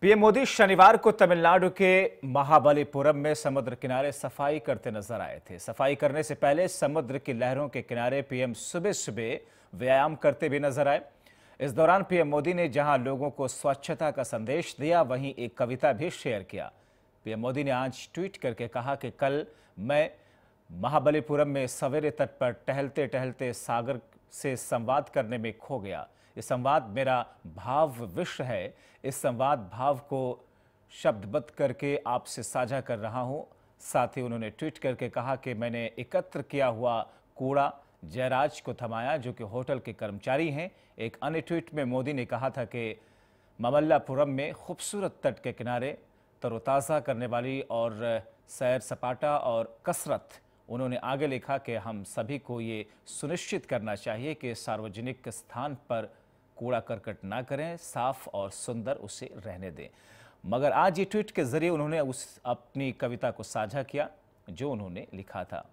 PM Modi शनिवार को तमिलनाडु के महाबलीपुरम में समुद्र किनारे सफाई करते नजर आए थे सफाई करने से पहले समुद्र की लहरों के किनारे पीएम सुबह सुबह व्यायाम करते भी नजर आए इस दौरान पीएम मोदी ने जहां लोगों को स्वच्छता का संदेश दिया वहीं एक कविता भी शेयर किया पीएम मोदी ने आज ट्वीट करके कहा कि कल मैं महाबलीपुरम में सवेरे तट पर टहलते टहलते सागर से संवाद करने में खो गया ये संवाद मेरा भाव विश्व है इस संवाद भाव को शब्दबद्ध करके आपसे साझा कर रहा हूँ साथ ही उन्होंने ट्वीट करके कहा कि मैंने एकत्र किया हुआ कूड़ा जयराज को थमाया जो कि होटल के कर्मचारी हैं एक अन्य ट्वीट में मोदी ने कहा था कि ममल्लापुरम में खूबसूरत तट के किनारे तरोताज़ा करने वाली और सैर सपाटा और कसरत उन्होंने आगे लिखा कि हम सभी को ये सुनिश्चित करना चाहिए कि सार्वजनिक स्थान पर कूड़ा करकट ना करें साफ और सुंदर उसे रहने दें मगर आज ये ट्वीट के जरिए उन्होंने उस अपनी कविता को साझा किया जो उन्होंने लिखा था